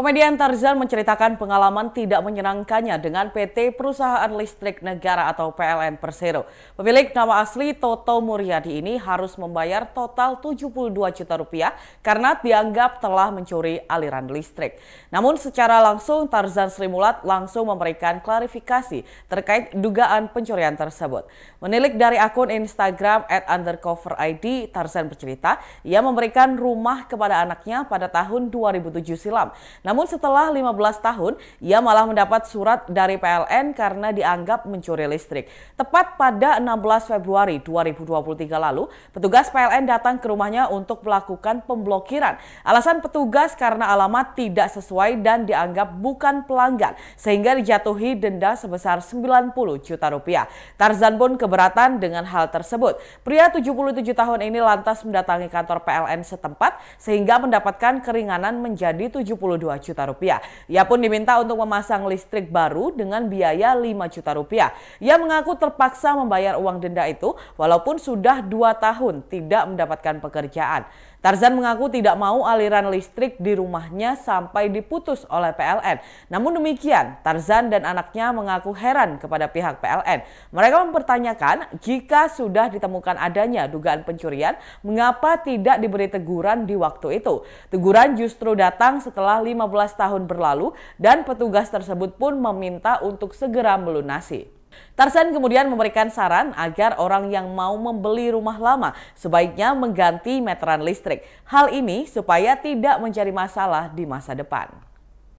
Komedian Tarzan menceritakan pengalaman tidak menyenangkannya dengan PT Perusahaan Listrik Negara atau PLN Persero. Pemilik nama asli Toto Muryadi ini harus membayar total 72 juta rupiah karena dianggap telah mencuri aliran listrik. Namun secara langsung Tarzan Srimulat langsung memberikan klarifikasi terkait dugaan pencurian tersebut. Menilik dari akun Instagram at undercover Tarzan bercerita ia memberikan rumah kepada anaknya pada tahun 2007 silam. Namun setelah 15 tahun, ia malah mendapat surat dari PLN karena dianggap mencuri listrik. Tepat pada 16 Februari 2023 lalu, petugas PLN datang ke rumahnya untuk melakukan pemblokiran. Alasan petugas karena alamat tidak sesuai dan dianggap bukan pelanggan, sehingga dijatuhi denda sebesar 90 juta rupiah. Tarzan pun keberatan dengan hal tersebut. Pria 77 tahun ini lantas mendatangi kantor PLN setempat sehingga mendapatkan keringanan menjadi 72 juta rupiah. Ia pun diminta untuk memasang listrik baru dengan biaya 5 juta rupiah. Ia mengaku terpaksa membayar uang denda itu walaupun sudah dua tahun tidak mendapatkan pekerjaan. Tarzan mengaku tidak mau aliran listrik di rumahnya sampai diputus oleh PLN. Namun demikian, Tarzan dan anaknya mengaku heran kepada pihak PLN. Mereka mempertanyakan jika sudah ditemukan adanya dugaan pencurian, mengapa tidak diberi teguran di waktu itu. Teguran justru datang setelah 15 tahun berlalu dan petugas tersebut pun meminta untuk segera melunasi. Tarsan kemudian memberikan saran agar orang yang mau membeli rumah lama sebaiknya mengganti meteran listrik. Hal ini supaya tidak menjadi masalah di masa depan.